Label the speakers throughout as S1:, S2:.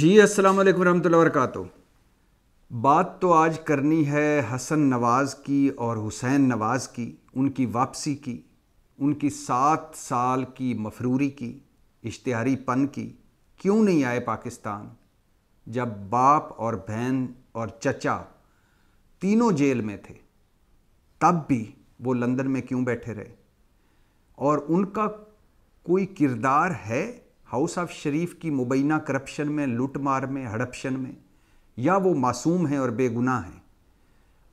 S1: जी अस्सलाम वालेकुम रहमतुल्लाहि बात तो आज करनी है हसन नवाज़ की और हुसैन नवाज़ की उनकी वापसी की उनकी सात साल की मफरूरी की इश्तहारी पन की क्यों नहीं आए पाकिस्तान जब बाप और बहन और चचा तीनों जेल में थे तब भी वो लंदन में क्यों बैठे रहे और उनका कोई किरदार है हाउस ऑफ शरीफ की मुबैना करप्शन में लूटमार में हड़पशन में या वो मासूम हैं और बेगुनाह हैं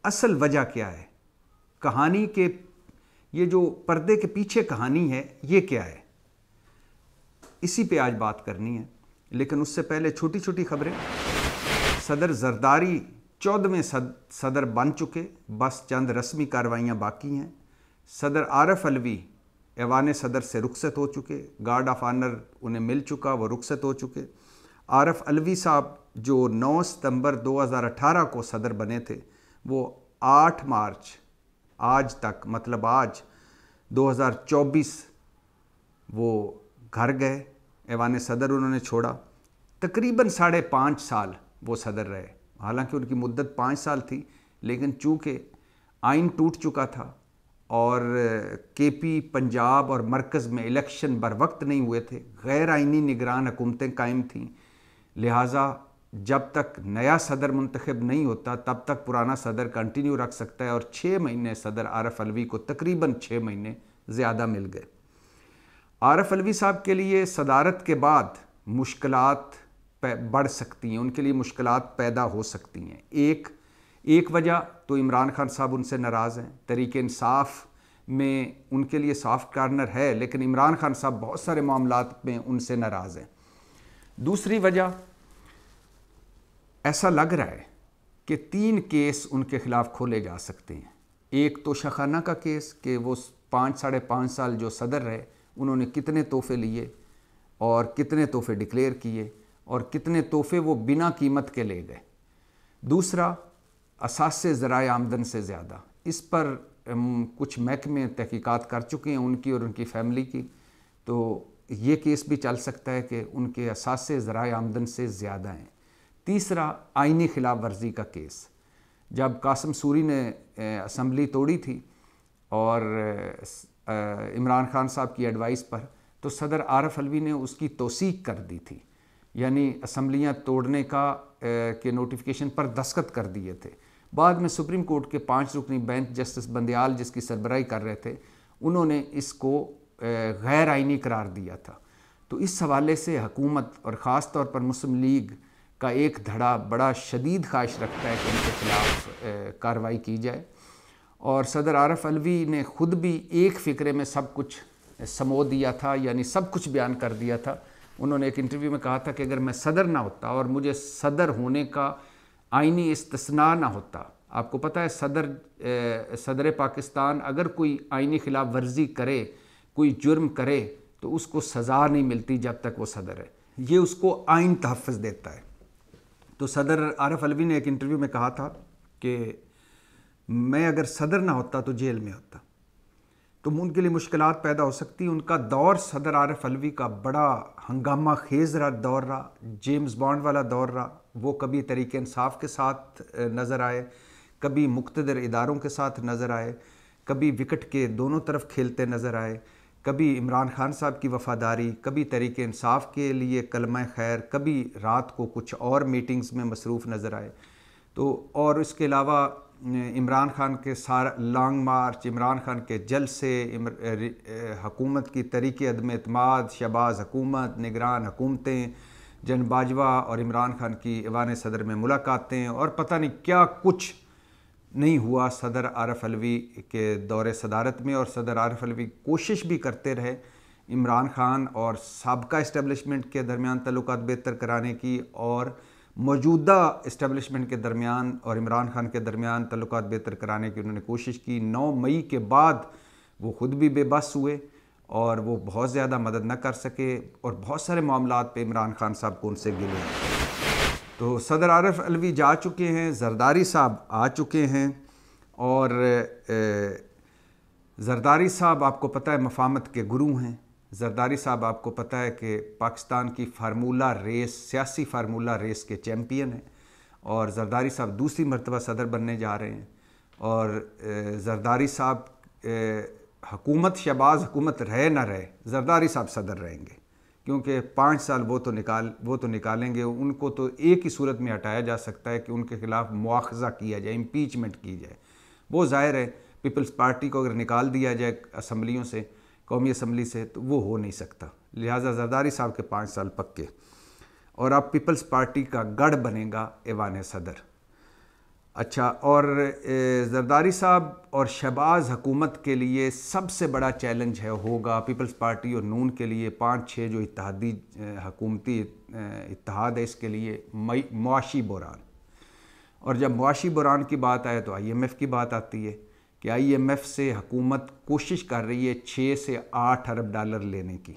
S1: असल वजह क्या है कहानी के ये जो पर्दे के पीछे कहानी है ये क्या है इसी पे आज बात करनी है लेकिन उससे पहले छोटी छोटी खबरें सदर जरदारी चौदहवें सद, सदर बन चुके बस चंद रस्मी कार्रवाइयाँ बाकी हैं सदर आरफ अलवी ऐवान सदर से रुखसत हो चुके गार्ड ऑफ आनर उन्हें मिल चुका वो रुखसत हो चुके आरफ अलवी साहब जो 9 सितंबर 2018 को सदर बने थे वो 8 मार्च आज तक मतलब आज 2024 वो घर गए ऐवान सदर उन्होंने छोड़ा तकरीबन साढ़े पाँच साल वो सदर रहे हालांकि उनकी मुद्दत पाँच साल थी लेकिन चूँकि आइन टूट चुका था और के पी पंजाब और मरकज़ में इलेक्शन बर वक्त नहीं हुए थे गैर आइनी निगरान हुकूमतें कायम थीं लिहाजा जब तक नया सदर मंतखब नहीं होता तब तक पुराना सदर कंटिन्यू रख सकता है और छः महीने सदर आरफ अलवी को तकरीबन छः महीने ज़्यादा मिल गए आरफ अलवी साहब के लिए सदारत के बाद मुश्किल बढ़ सकती हैं उनके लिए मुश्किल पैदा हो सकती हैं एक एक वजह तो इमरान खान साहब उनसे नाराज़ हैं तरीके इंसाफ में उनके लिए सॉफ्ट कार्नर है लेकिन इमरान खान साहब बहुत सारे मामला में उनसे नाराज़ हैं दूसरी वजह ऐसा लग रहा है कि तीन केस उनके ख़िलाफ़ खोले जा सकते हैं एक तो शखाना का केस कि वो पाँच साढ़े पाँच साल जो सदर रहे उन्होंने कितने तोहफे लिए और कितने तोहफे डिक्लेयर किए और कितने तोहफे वो बिना कीमत के ले गए दूसरा असास ज़रा आमदन से ज़्यादा इस पर कुछ महकमे तहकीकात कर चुके हैं उनकी और उनकी फैमिली की तो ये केस भी चल सकता है कि उनके असास ज़रा आमदन से ज़्यादा हैं तीसरा आइनी खिलाफ वर्जी का केस जब कासम सूरी ने असम्बली तोड़ी थी और इमरान खान साहब की एडवाइस पर तो सदर आरफ अलवी ने उसकी तोसीक कर दी थी यानी असम्बलियाँ तोड़ने का के नोटिफिकेशन पर दस्खत कर दिए थे बाद में सुप्रीम कोर्ट के पांच रुकनी बेंच जस्टिस बंदयाल जिसकी सरबराही कर रहे थे उन्होंने इसको गैर आइनी करार दिया था तो इस हवाले से हकूमत और ख़ास तौर पर मुस्लिम लीग का एक धड़ा बड़ा शदीद ख्वाहिश रखता है कि उनके खिलाफ कार्रवाई की जाए और सदर आरफ अलवी ने ख़ुद भी एक फ़िक्रे में सब कुछ समो दिया था यानी सब कुछ बयान कर दिया था उन्होंने एक इंटरव्यू में कहा था कि अगर मैं सदर ना होता और मुझे सदर होने का आइनी इस्तना ना होता आपको पता है सदर ए, सदर पाकिस्तान अगर कोई आइनी खिलाफ वर्जी करे कोई जुर्म करे तो उसको सज़ा नहीं मिलती जब तक वो सदर है ये उसको आइन तहफ़ देता है तो सदर आरफ अलवी ने एक इंटरव्यू में कहा था कि मैं अगर सदर ना होता तो जेल में होता तो उनके लिए मुश्किल पैदा हो सकती उनका दौर सदर आरफ अलवी का बड़ा हंगामा खेज रहा दौर रहा जेम्स बॉन्ड वाला दौर रहा वो कभी तरीके इंसाफ के साथ नज़र आए कभी मुख्तर इदारों के साथ नज़र आए कभी विकेट के दोनों तरफ खेलते नज़र आए कभी इमरान खान साहब की वफादारी कभी तहरीक इंसाफ के लिए कलम खैर कभी रात को कुछ और मीटिंग्स में मसरूफ़ नज़र आए तो और इसके अलावा इमरान खान के सारा लॉन्ग मार्च इमरान खान के जलसे हकूमत की तरीके अदम अतमाद शबाज हकूमत निगरान हुकूमतें जन बाजवा और इमरान खान की ईवान सदर में मुलाकातें और पता नहीं क्या कुछ नहीं हुआ सदर आरफ अलवी के दौरे सदारत में और सदर आरफ अलवी कोशिश भी करते रहे इमरान खान और सबका इस्टबलिशमेंट के दरमियान तल्लक बेहतर कराने की और मौजूदा इस्टेबलिशमेंट के दरमियान और इमरान खान के दरमियान तल्लक बेहतर कराने की उन्होंने कोशिश की नौ मई के बाद वो ख़ुद भी बेबस हुए और वो बहुत ज़्यादा मदद न कर सके और बहुत सारे मामला पर इमरान खान साहब को उनसे गिले तो सदर आरफ अलवी जा चुके हैं जरदारी साहब आ चुके हैं और ए, जरदारी साहब आपको पता है मफामत के गुरु हैं जरदारी साहब आपको पता है कि पाकिस्तान की फार्मूला रेस सियासी फार्मूला रेस के चैम्पियन हैं और जरदारी साहब दूसरी मरतबा सदर बनने जा रहे हैं और जरदारी साहब हकूमत शबाज हुकूमत रहे ना रहे जरदारी साहब सदर रहेंगे क्योंकि पाँच साल वो तो निकाल वो तो निकालेंगे उनको तो एक ही सूरत में हटाया जा सकता है कि उनके ख़िलाफ़ मुआवजा किया जाए इम्पीचमेंट की जाए वो ज़ाहिर है पीपल्स पार्टी को अगर निकाल दिया जाए असम्बलियों से कौमी असम्बली से तो वो हो नहीं सकता लिहाजा जरदारी साहब के पाँच साल पक्के और अब पीपल्स पार्टी का गढ़ बनेगा एवान सदर अच्छा और जरदारी साहब और शहबाज हुकूमत के लिए सबसे बड़ा चैलेंज है होगा पीपल्स पार्टी और नून के लिए पाँच छः जो इतिहादी हकूमती इतिहाद है इसके लिए मई मुआशी बुरान और जब मुआशी बुरान की बात आए तो आईएमएफ की बात आती है कि आईएमएफ से हुकूमत कोशिश कर रही है छः से आठ अरब डॉलर लेने की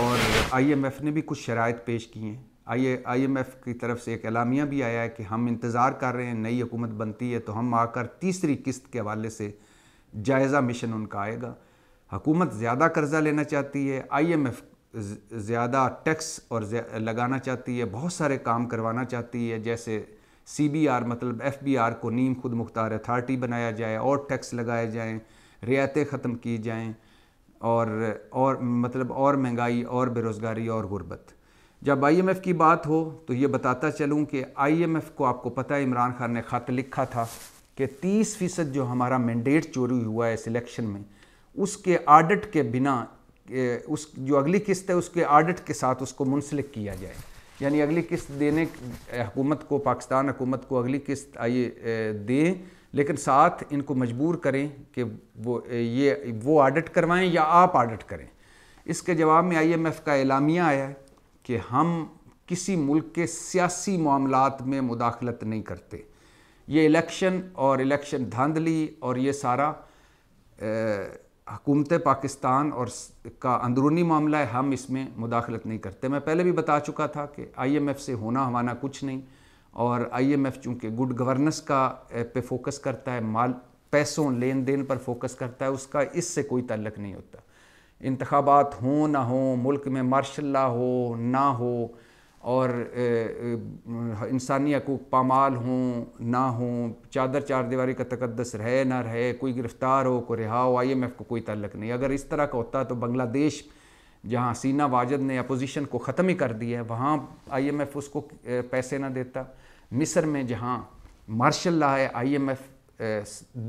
S1: और आईएमएफ ने भी कुछ शरात पेश की हैं आई आईएमएफ की तरफ से एक अलामिया भी आया है कि हम इंतज़ार कर रहे हैं नई हुकूमत बनती है तो हम आकर तीसरी किस्त के हवाले से जायज़ा मिशन उनका आएगा हुकूमत ज़्यादा कर्ज़ा लेना चाहती है आईएमएफ ज़्यादा टैक्स और लगाना चाहती है बहुत सारे काम करवाना चाहती है जैसे सी बी आर मतलब एफ बी आर को नीम खुद मुख्तार अथार्टी बनाया जाए और टैक्स लगाए जाएँ रियायतें ख़त्म की जाएँ और और मतलब और महंगाई और बेरोज़गारी और गुर्बत जब आईएमएफ की बात हो तो ये बताता चलूँ कि आईएमएफ को आपको पता है इमरान खान ने ख़त लिखा था कि 30 फ़ीसद जो हमारा मैंडेट चोरी हुआ है इस इलेक्शन में उसके आडट के बिना उस जो अगली किस्त है उसके आडिट के साथ उसको मुंसलिक किया जाए यानी अगली किस्त देने हुकूमत को पाकिस्तान हुकूमत को अगली किस्त आइए दें लेकिन साथ इनको मजबूर करें कि वो ये वो ऑडिट करवाएं या आप ऑडिट करें इसके जवाब में आईएमएफ का एलामिया आया कि हम किसी मुल्क के सियासी मामला में मुदाखलत नहीं करते ये इलेक्शन और इलेक्शन धांधली और ये सारा हकूमत पाकिस्तान और का अंदरूनी मामला है हम इसमें मुदाखलत नहीं करते मैं पहले भी बता चुका था कि आईएमएफ से होना हमारा कुछ नहीं और आईएमएफ चूंकि गुड गवर्नेंस का पे फोकस करता है माल पैसों लेन देन पर फोकस करता है उसका इससे कोई तल्लक नहीं होता इंतबात हों ना हों मुल्क में मार्शल हो ना हो और इंसानी हकूक पामाल हों ना हों चादर चार दीवारी का तकदस रहे ना रहे कोई गिरफ़्तार हो कोई रिहा हो आई एम एफ़ को कोई तल्लक नहीं अगर इस तरह का होता तो बांग्लादेश जहाँ सीना वाजद ने अपोजिशन को ख़त्म ही कर दिया है वहाँ आई एम एफ़ उसको पैसे ना देता मिस्र में जहाँ मार्शल ला है आई एम एफ़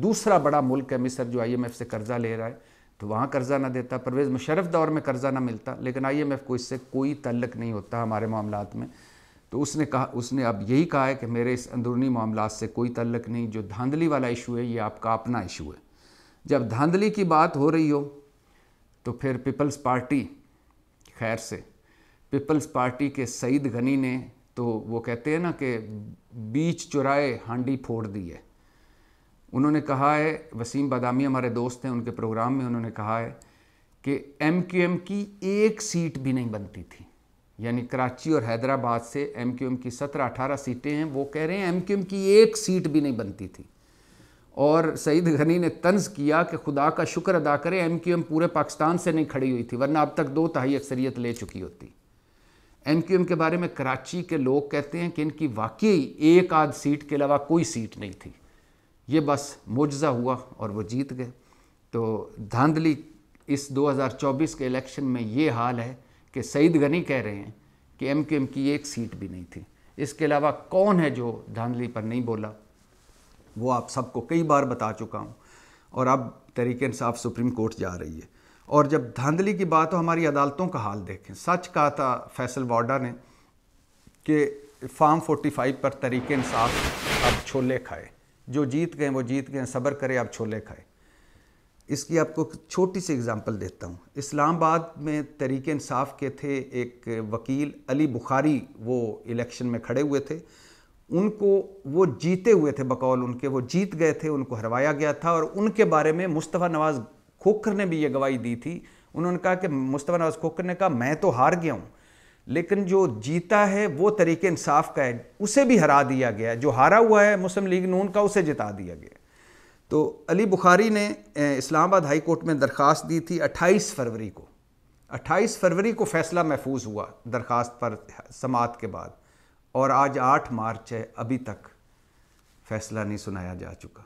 S1: दूसरा बड़ा मुल्क है मिस्र जो आई एम एफ़ से कर्ज़ा ले रहा है तो वहाँ कर्ज़ा ना देता परवेज़ मुशरफ दौर में कर्ज़ा ना मिलता लेकिन आई एम एफ़ को इससे कोई तल्लक नहीं होता हमारे मामला में तो उसने कहा उसने अब यही कहा है कि मेरे इस अंदरूनी मामला से कोई तल्लक नहीं जो धांधली वाला इशू है ये आपका अपना इशू है जब धांधली की बात हो रही हो तो फिर पीपल्स पार्टी खैर से पीपल्स पार्टी के सईद गनी ने तो वो कहते हैं ना कि बीच चुराए हांडी फोड़ दी है उन्होंने कहा है वसीम बादामी हमारे दोस्त हैं उनके प्रोग्राम में उन्होंने कहा है कि एम क्यू एम की एक सीट भी नहीं बनती थी यानी कराची और हैदराबाद से एम क्यू एम की सत्रह अठारह सीटें हैं वो कह रहे हैं एम क्यू एम की एक सीट भी नहीं बनती थी और सईद घनी ने तंज किया कि खुदा का शुक्र अदा करें एम क्यू एम पूरे पाकिस्तान से नहीं खड़ी हुई थी वरना अब तक दो तहाई अक्सरियत ले चुकी होती एम क्यू एम के बारे में कराची के लोग कहते हैं कि इनकी वाकई एक आध सीट के अलावा कोई सीट नहीं थी ये बस मुजजा हुआ और वो जीत गए तो धांधली इस 2024 के इलेक्शन में ये हाल है कि सईद गनी कह रहे हैं कि एम क्यू एम की एक सीट भी नहीं थी इसके अलावा कौन है जो धांधली पर नहीं बोला वो आप सबको कई बार बता चुका हूँ और अब तरीके इंसाफ सुप्रीम कोर्ट जा रही है और जब धांधली की बात हो हमारी अदालतों का हाल देखें सच कहा था फैसल वाडा ने कि फार्म 45 पर तरीके इंसाफ अब छोले खाए जो जीत गए वो जीत गए सब्र करे आप छोले खाए इसकी आपको छोटी सी एग्ज़ाम्पल देता हूँ इस्लामाबाद में तरीके इंसाफ के थे एक वकील अली बुखारी वो इलेक्शन में खड़े हुए थे उनको वो जीते हुए थे बकौल उनके वो जीत गए थे उनको हरवाया गया था और उनके बारे में मुस्तफ़ा नवाज़ खोखर ने भी ये गवाही दी थी उन्होंने कहा कि मुस्तफ़ा नवाज़ खोखर ने कहा मैं तो हार गया हूँ लेकिन जो जीता है वो तरीके इंसाफ का है उसे भी हरा दिया गया जो हारा हुआ है मुस्लिम लीग नून का उसे जिता दिया गया तो अली बुखारी ने इस्लामाबाद हाई कोर्ट में दरख्वास्त दी थी 28 फरवरी को 28 फरवरी को फैसला महफूज हुआ दरख्वास्त पर समात के बाद और आज 8 मार्च है अभी तक फैसला नहीं सुनाया जा चुका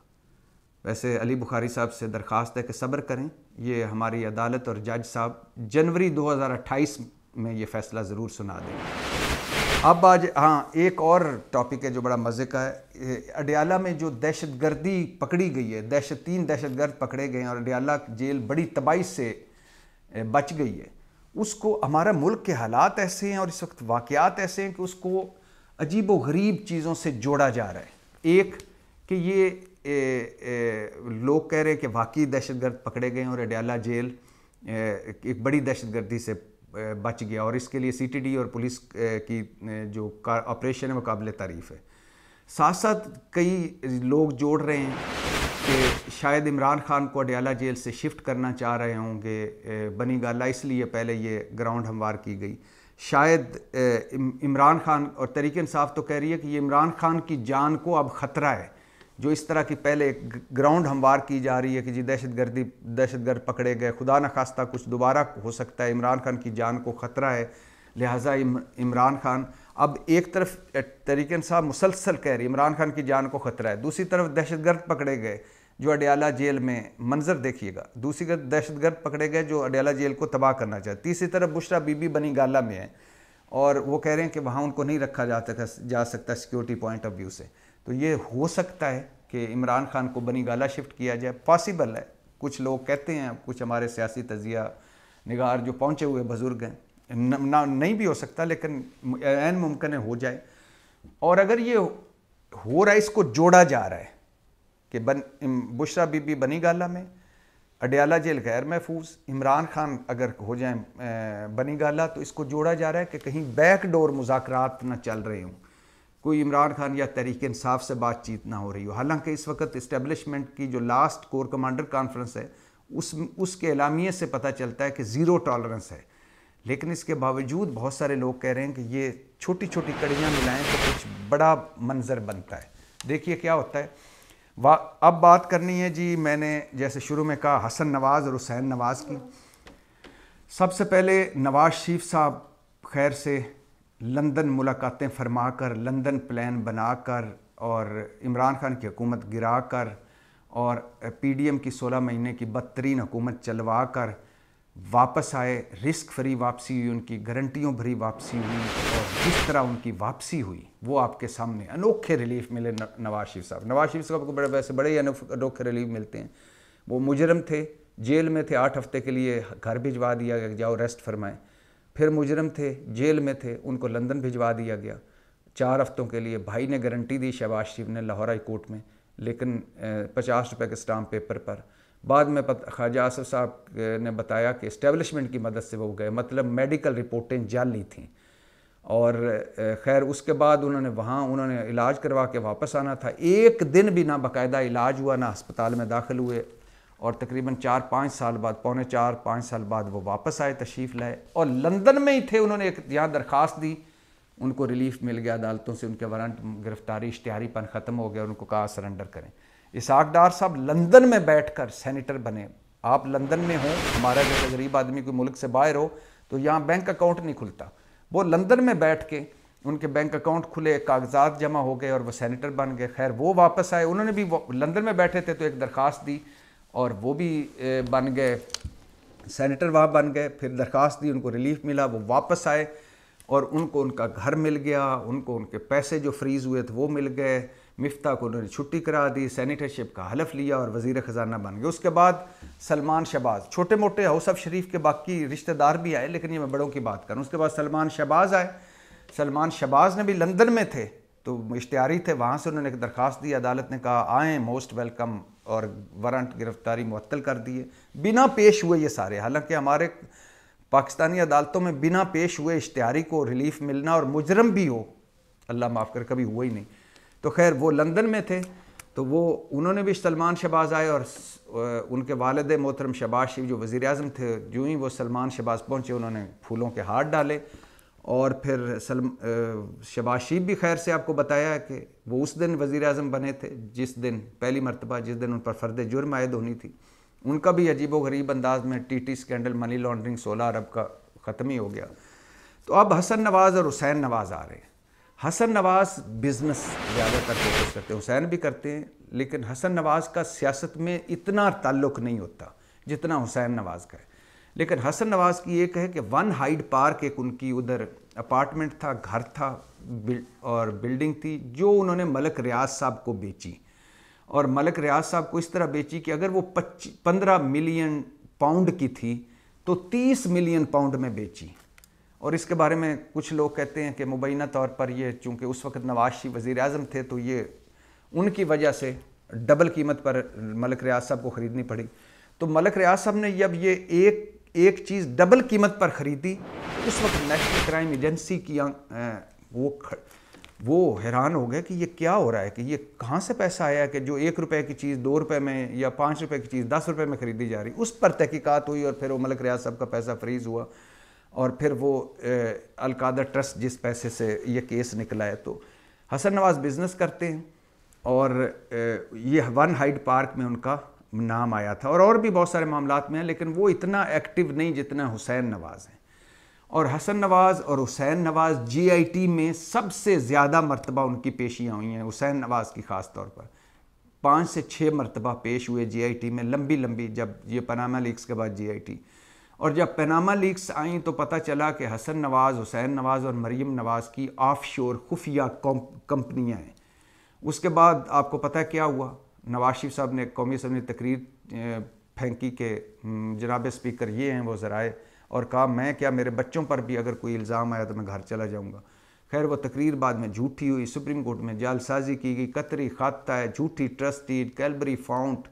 S1: वैसे अली बुखारी साहब से दरख्वास्त है कि सब्र करें ये हमारी अदालत और जज साहब जनवरी 2028 में ये फ़ैसला ज़रूर सुना देंगे अब आज हाँ एक और टॉपिक है जो बड़ा मज़े का है अडयाला में जो दहशत गर्दी पकड़ी गई है दहशत तीन दहशत गर्द पकड़े गए हैं और अडयाला जेल बड़ी तबाही से बच गई है उसको हमारा मुल्क के हालात ऐसे हैं और इस वक्त वाक़ात ऐसे हैं कि उसको अजीब व गरीब चीज़ों से जोड़ा जा रहा है एक कि ये ए, ए, लोग कह रहे हैं कि वाकई दहशतगर्द पकड़े गए हैं और अडयाला जेल ए, एक बड़ी दहशतगर्दी से बच गया और इसके लिए सीटीडी और पुलिस की जो ऑपरेशन है वो काबिल तारीफ़ है साथ साथ कई लोग जोड़ रहे हैं कि शायद इमरान खान को अडयाला जेल से शिफ्ट करना चाह रहे होंगे बनी गाला इसलिए पहले ये ग्राउंड हमवार की गई शायद इमरान खान और तरीक इंसाफ तो कह रही है कि ये इमरान खान की जान को अब ख़तरा है जो इस तरह की पहले ग्राउंड हमवार की जा रही है कि जी दहशत गर्दी दहशत गर्द पकड़े गए खुदा न खास्ता कुछ दोबारा हो सकता है इमरान खान की जान को ख़तरा है लिहाजा इमरान खान अब एक तरफ तरीके साहब मुसलसल कह रही इमरान खान की जान को ख़तरा है दूसरी तरफ दहशत गर्द पकड़े गए जो अडयाला जेल में मंजर देखिएगा दूसरी तरफ दहशत गर्द पकड़े गए जो अडयाला जेल को तबाह करना चाहते तीसरी तरफ बुशरा बीबी बनी गाला में है और वो कह रहे हैं कि वहाँ उनको नहीं रखा जा सकता जा सकता सिक्योरिटी पॉइंट ऑफ व्यू से तो ये हो सकता है कि इमरान खान को बनी गाला शिफ्ट किया जाए पॉसिबल है कुछ लोग कहते हैं कुछ हमारे सियासी तजिया निगार जो पहुँचे हुए बुज़ुर्ग हैं ना नहीं भी हो सकता लेकिन एन मुमकिन हो जाए और अगर ये हो रहा है इसको जोड़ा जा रहा है कि बन बुशरा बीबी बनी गाला में अडयाला जेल गैर महफूज इमरान खान अगर हो जाए बनी गाला तो इसको जोड़ा जा रहा है कि कहीं बैकडोर मुजाकर ना चल रहे हों कोई इमरान खान या तहरीक इंसाफ से बातचीत ना हो रही हो हालांकि इस वक्त इस्टेबलिशमेंट की जो लास्ट कोर कमांडर कॉन्फ्रेंस है उस उसके अलामियत से पता चलता है कि ज़ीरो टॉलरेंस है लेकिन इसके बावजूद बहुत सारे लोग कह रहे हैं कि ये छोटी छोटी कड़ियाँ मिलाएं तो कुछ बड़ा मंजर बनता है देखिए क्या होता है वा अब बात करनी है जी मैंने जैसे शुरू में कहा हसन नवाज़ और हुसैन नवाज़ की सबसे पहले नवाज शरीफ साहब खैर से लंदन मुलाकातें फरमा कर लंदन प्लान बना कर और इमरान खान की हुकूमत गिरा कर और पी डी एम की सोलह महीने की बदतरीन हुकूमत चलवा कर वापस आए रिस्क फ्री वापसी हुई उनकी गारंटियों भरी वापसी हुई और जिस तरह उनकी वापसी हुई वो आपके सामने अनोखे रिलीफ मिले नवाज शरीफ साहब नवाज शरीफ साहब को बड़े वैसे बड़े ही अनोखे रिलीफ मिलते हैं वो मुजरम थे जेल में थे आठ हफ्ते के लिए घर भिजवा दिया गया जाओ रेस्ट फरमाएं फिर मुजरम थे जेल में थे उनको लंदन भिजवा दिया गया चार हफ्तों के लिए भाई ने गारंटी दी शहबाज शरीफ ने लाहौर हाई कोर्ट में लेकिन पचास रुपये के स्टाम्प पेपर पर बाद में ख्वाजा आसफ साहब ने बताया कि इस्टेबलिशमेंट की मदद से वो गए मतलब मेडिकल रिपोर्टें जाली थीं और खैर उसके बाद उन्होंने वहाँ उन्होंने इलाज करवा के वापस आना था एक दिन भी ना बाकायदा इलाज हुआ ना अस्पताल में दाखिल हुए और तकरीबन चार पाँच साल बाद पौने चार पाँच साल बाद वो वापस आए तशरीफ़ लाए और लंदन में ही थे उन्होंने एक यहाँ दरख्वास्त दी उनको रिलीफ मिल गया अदालतों से उनके वारंट गिरफ्तारी इश्तहारीपन ख़त्म हो गया उनको कहा सरेंडर करें इसहाक डार साहब लंदन में बैठ कर सैनिटर बने आप लंदन में हों हमारा जैसे गरीब आदमी कोई मुल्क से बाहर हो तो यहाँ बैंक अकाउंट नहीं खुलता वो लंदन में बैठ के उनके बैंक अकाउंट खुले कागजात जमा हो गए और वो सैनिटर बन गए खैर वो वापस आए उन्होंने भी लंदन में बैठे थे तो एक दरख्वास्त दी और वो भी बन गए सेनेटर वहाँ बन गए फिर दरख्वास्त दी उनको रिलीफ मिला वो वापस आए और उनको उनका घर मिल गया उनको उनके पैसे जो फ्रीज़ हुए थे वो मिल गए मिफ्ता को उन्होंने छुट्टी करा दी सैनिटरशिप का हलफ लिया और वजीर ख़जाना बन गए उसके बाद सलमान शहबाज छोटे मोटे हाउस ऑफ शरीफ के बाकी रिश्तेदार भी आए लेकिन ये मैं बड़ों की बात करूँ उसके बाद सलमान शहबाज आए सलमान शहबाज ने भी लंदन में थे तो इश्तारी थे वहाँ से उन्होंने एक दरख्वास्त दी अदालत ने कहा आएँ मोस्ट वेलकम और वारंट गिरफ्तारी मअतल कर दिए बिना पेश हुए ये सारे हालांकि हमारे पाकिस्तानी अदालतों में बिना पेश हुए इश्तहारी को रिलीफ मिलना और मुजरम भी हो अल्लाह माफ़ कर कभी हुआ ही नहीं तो खैर वो लंदन में थे तो वो उन्होंने भी सलमान शहबाज आए और उनके वालद मोहतरम शहबाज शिव जो वज़ी अजम थे जूँ ही वो सलमान शहबाज पहुँचे उन्होंने फूलों के हाथ डाले और फिर सलम शबाशीब भी खैर से आपको बताया कि वो उस दिन वज़ी अजम बने थे जिस दिन पहली मरतबा जिस दिन उन पर फ़र्द जुर्म आयद होनी थी उनका भी अजीब व गरीब अंदाज में T T scandal money laundering सोलह अरब का ख़त्म ही हो गया तो अब हसन नवाज़ और हुसैन नवाज़ आ रहे हैं हसन नवाज़ बिज़नेस ज़्यादातर फोकस करते हैं हुसैन भी करते हैं लेकिन हसन नवाज़ का सियासत में इतना ताल्लुक़ नहीं होता जितना हुसैन नवाज़ का है लेकिन हसन नवाज़ की एक है कि वन हाइड पार्क एक उनकी उधर अपार्टमेंट था घर था बिल, और बिल्डिंग थी जो उन्होंने मलक रियाज साहब को बेची और मलक रियाज साहब को इस तरह बेची कि अगर वो पच्चीस पंद्रह मिलियन पाउंड की थी तो तीस मिलियन पाउंड में बेची और इसके बारे में कुछ लोग कहते हैं कि मुबैना तौर पर ये चूँकि उस वक्त नवाज वज़ी अजम थे तो ये उनकी वजह से डबल कीमत पर मलक रियाज साहब को ख़रीदनी पड़ी तो मलक रियाज साहब ने जब ये एक एक चीज़ डबल कीमत पर ख़रीदी उस वक्त नेशनल क्राइम एजेंसी की वो वो हैरान हो गए कि ये क्या हो रहा है कि ये कहाँ से पैसा आया कि जो एक रुपए की चीज़ दो रुपए में या पाँच रुपए की चीज़ दस रुपए में ख़रीदी जा रही उस पर तहकीकत हुई और फिर वो मलिक रियाज साहब का पैसा फ्रीज हुआ और फिर वो अलकादा ट्रस्ट जिस पैसे से ये केस निकला है तो हसन नवाज़ बिज़नेस करते हैं और ये वन हाइड पार्क में उनका नाम आया था और और भी बहुत सारे मामला में हैं लेकिन वो इतना एक्टिव नहीं जितना हुसैन नवाज़ हैं और हसन नवाज़ और हुसैन नवाज़ जीआईटी में सबसे ज़्यादा मरतबा उनकी पेशियाँ हुई हैं हुसैन नवाज़ की ख़ास तौर पर पाँच से छः मरतबा पेश हुए जीआईटी में लंबी लंबी जब ये पनामा लीक्स के बाद जीआईटी और जब पनामा लीक्स आई तो पता चला कि हसन नवाज़ हुसैन नवाज़ और मरीम नवाज़ की ऑफ शोर खुफिया कंपनियाँ हैं उसके बाद आपको पता क्या हुआ नवाज शरीफ साहब ने कौमी असम्बली तकरीर फेंकी के जनाब स्पीकर ये हैं वो ज़राए और कहा मैं क्या मेरे बच्चों पर भी अगर कोई इल्ज़ाम आया तो मैं घर चला जाऊँगा खैर वो तकरीर बाद में झूठी हुई सुप्रीम कोर्ट में जालसाजी की गई कतरी खाता है झूठी ट्रस्टी कैलबरी फाउंट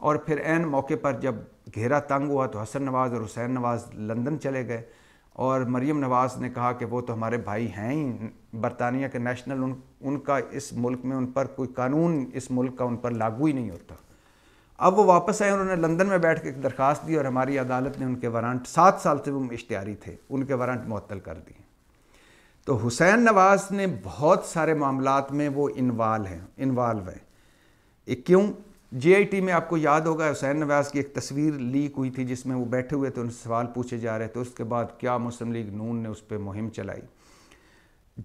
S1: और फिर एन मौके पर जब घेरा तंग हुआ तो हसन नवाज़ और हुसैन नवाज़ लंदन चले गए और मरियम नवाज़ ने कहा कि वो तो हमारे भाई हैं ही बरतानिया के नेशनल उन उनका इस मुल्क में उन पर कोई कानून इस मुल्क का उन पर लागू ही नहीं होता अब वो वापस आए उन्होंने लंदन में बैठ के एक दरख्वास्त दी और हमारी अदालत ने उनके वारंट सात साल से वो इश्तारी थे उनके वारंट मअतल कर दिए तो हुसैन नवाज़ ने बहुत सारे मामला में वो इन्वाल्व हैं इन्वाल्व हैं क्यों टी में आपको याद होगा हुसैन नवाज की एक तस्वीर लीक हुई थी जिसमें वो बैठे हुए थे उनसे सवाल पूछे जा रहे थे उसके बाद क्या मुस्लिम लीग नून ने उस पर मुहिम चलाई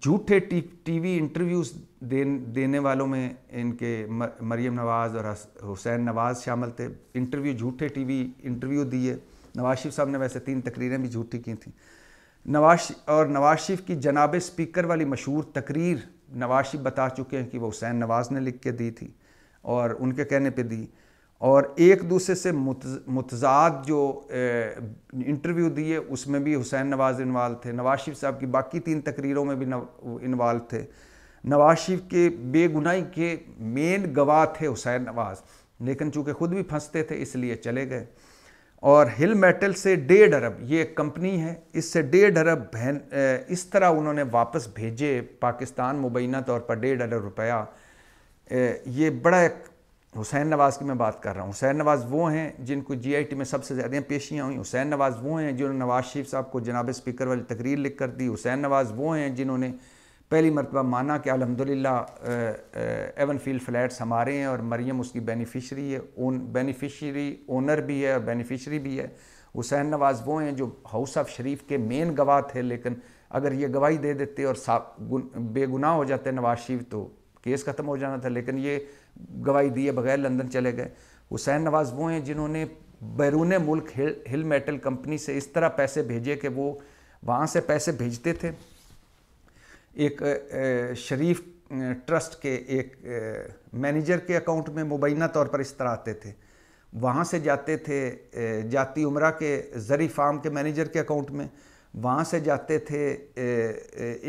S1: झूठे टी, टीवी इंटरव्यूज दे, देने वालों में इनके मरियम नवाज़ और हुसैन नवाज़ शामिल थे इंटरव्यू झूठे टीवी इंटरव्यू दिए नवाज शरीफ साहब ने वैसे तीन तकरीरें भी झूठी की थी नवाज और नवाज शरीफ की जनाब स्पीकर वाली मशहूर तकरीर नवाज शरीफ बता चुके हैं कि वह हुसैन नवाज़ ने लिख के दी थी और उनके कहने पे दी और एक दूसरे से मुतजाद जो इंटरव्यू दिए उसमें भी हुसैन नवाज़ इन्वाल्व थे नवाज शरीफ साहब की बाकी तीन तकरीरों में भी इन्वाल्व थे नवाज शरीफ के बेगुनाही के मेन गवाह थे हुसैन नवाज़ लेकिन चूँकि खुद भी फंसते थे इसलिए चले गए और हिल मेटल से डेढ़ अरब ये एक कंपनी है इससे डेढ़ अरब बहन इस तरह उन्होंने वापस भेजे पाकिस्तान मुबैना तौर पर डेढ़ अरब रुपया ये बड़ा एक हुसैन नवाज़ की मैं बात कर रहा हूँ हुसैन नवाज़ वो हैं जिनको जीआईटी में सबसे ज़्यादा पेशियाँ हुई हुसैन नवाज़ वो हैं जिन्होंने नवाज शरीफ साहब को जनाब स्पीकर वाली तकरीर लिख कर दी हुसैन नवाज़ वो हैं जिन्होंने पहली मरतबा माना कि अलहमदिल्ला एवन फील्ड फ्लैट्स हमारे हैं और मरियम उसकी बेनिफिशरी है ओन बेनिफिशरी ओनर भी है और बेनिफिशरी भी है हुसैन नवाज़ वो हैं जो हाउस ऑफ शरीफ के मेन गवाह थे लेकिन अगर ये गवाही दे देते और बेगुनाह हो जाते नवाज शरीफ तो केस ख़त्म हो जाना था लेकिन ये गवाही दिए बगैर लंदन चले गए हुसैन नवाज वो हैं जिन्होंने बैरून मुल्क हिल हिल मेटल कंपनी से इस तरह पैसे भेजे कि वो वहाँ से पैसे भेजते थे एक शरीफ ट्रस्ट के एक मैनेजर के अकाउंट में मुबैना तौर पर इस तरह आते थे वहाँ से जाते थे जाती उमरा के जरी फार्म के मैनेजर के अकाउंट में वहाँ से जाते थे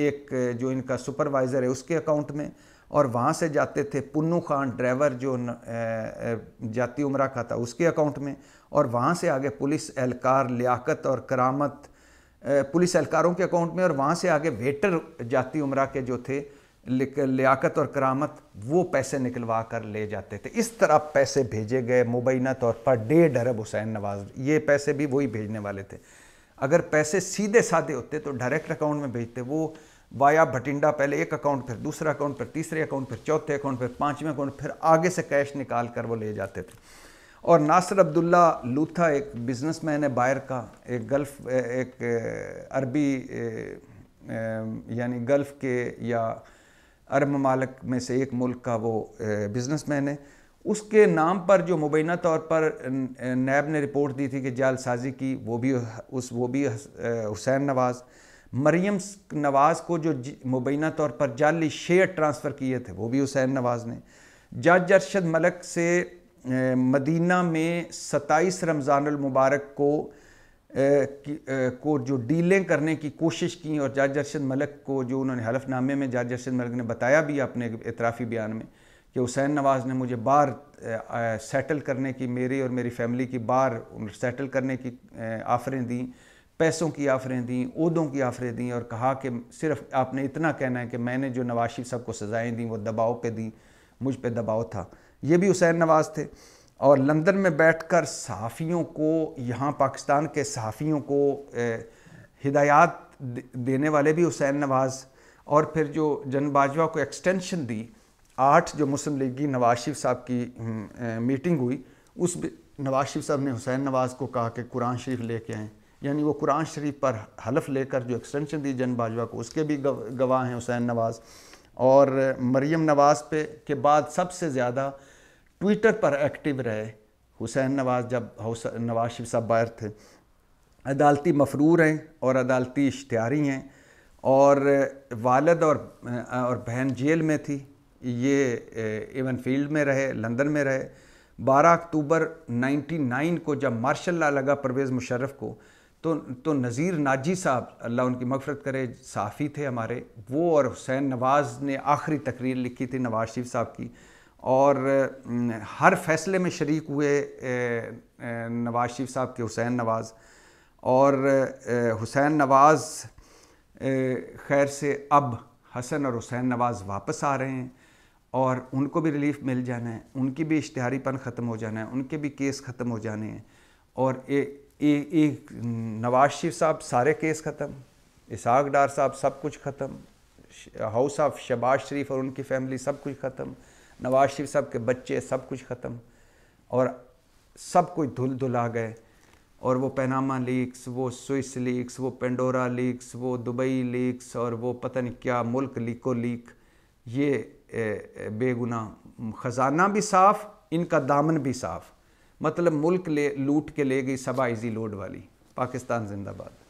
S1: एक जो इनका सुपरवाइज़र है उसके अकाउंट में और वहाँ से जाते थे पुन्नू खान ड्राइवर जो जाती उम्र का था उसके अकाउंट में और वहाँ से आगे पुलिस एहलकार लियाकत और करामत पुलिस एहलकारों के अकाउंट में और वहाँ से आगे वेटर जाती उम्र के जो थे लियाकत और करामत वो पैसे निकलवा कर ले जाते थे इस तरह पैसे भेजे गए मुबैना तौर पर डेढ़ अरब हुसैन नवाज ये पैसे भी वही भेजने वाले थे अगर पैसे सीधे साधे होते तो डायरेक्ट अकाउंट में भेजते वो वाया भटिंडा पहले एक अकाउंट फिर दूसरा अकाउंट फिर तीसरे अकाउंट फिर चौथे अकाउंट फिर पाँचवें अकाउंट फिर आगे से कैश निकाल कर वो ले जाते थे और नासर अब्दुल्ला लूथा एक बिजनेसमैन है बायर का एक गल्फ एक अरबी यानी गल्फ के या अरब ममालक में से एक मुल्क का वो बिजनेसमैन है उसके नाम पर जो मुबैना तौर पर नैब ने रिपोर्ट दी थी कि जालसाजी की वो भी उस वो भी हुसैन नवाज़ मरीम नवाज़ को जो मुबैना तौर पर जाली शेयर ट्रांसफ़र किए थे वो भी हुसैन नवाज़ ने जज अरशद मलक से मदीना में रमज़ान मुबारक को को जो डीलें करने की कोशिश की और जज अरशद मलक को जो उन्होंने हलफनामे में जज अरशद मलक ने बताया भी अपने इतराफी बयान में कि हुसैन नवाज़ ने मुझे बार सेटल करने की मेरी और मेरी फैमिली की बार सेटल करने की ऑफ़रें दी पैसों की आफरें दी उदों की आफरें दी और कहा कि सिर्फ आपने इतना कहना है कि मैंने जो नवाज शरीफ साहब को सज़ाएँ दी वो दबाव पे दी मुझ पे दबाव था ये भी हुसैन नवाज़ थे और लंदन में बैठकर सहाफ़ियों को यहाँ पाकिस्तान के सहाफ़ियों को हदायत हिदायत देने वाले भी हुसैन नवाज़ और फिर जो जन बाजवा को एक्सटेंशन दी आठ जो मुस्लिम लीग की नवाज शरीफ साहब की मीटिंग हम्म, हुई उस नवाज शरीफ साहब ने हुसैन नवाज़ को कहा कि कुरान शरीफ लेके आएँ यानी वो कुरान शरीफ पर हलफ लेकर जो एक्सटेंशन दी जन बाजवा को उसके भी गवाह हैं हुसैन नवाज़ और मरियम नवाज़ पे के बाद सबसे ज़्यादा ट्विटर पर एक्टिव रहे हुसैन नवाज़ जब नवाज शरीफ साहब बाहर थे अदालती मफरूर हैं और अदालती इश्तारी हैं और वालद और और बहन जेल में थी ये एवन फील्ड में रहे लंदन में रहे 12 अक्टूबर 99 को जब मार्शल लगा परवेज़ मुशर्रफ को तो तो नज़ीर नाजी साहब अल्लाह उनकी मफ़रत करे साफ़ी थे हमारे वो और हुसैन नवाज़ ने आखिरी तकरीर लिखी थी नवाज शरीफ साहब की और हर फैसले में शरीक हुए नवाज शरीफ साहब के हुसैन नवाज़ और हुसैन नवाज़ खैर से अब हसन और हुसैन नवाज़ वापस आ रहे हैं और उनको भी रिलीफ मिल जाना है उनकी भी इश्तहारीपन ख़त्म हो जाना है उनके भी केस ख़त्म हो जाने हैं और ए, नवाज शरीफ साहब सारे केस ख़त्म इसहाक डार साहब सब कुछ ख़त्म हाउस ऑफ शबाज शरीफ और उनकी फैमिली सब कुछ ख़त्म नवाज शरीफ साहब के बच्चे सब कुछ ख़त्म और सब कुछ धुल धुला गए और वो पैनामा लीक्स वो स्विस लीक्स वो पेंडोरा लीक्स वो दुबई लीक्स और वो पता नहीं क्या मुल्क लीको लीक ये बेगुना ख़ज़ाना भी साफ़ इनका दामन भी साफ़ मतलब मुल्क ले लूट के ले गई सबा इजी लोड वाली पाकिस्तान जिंदाबाद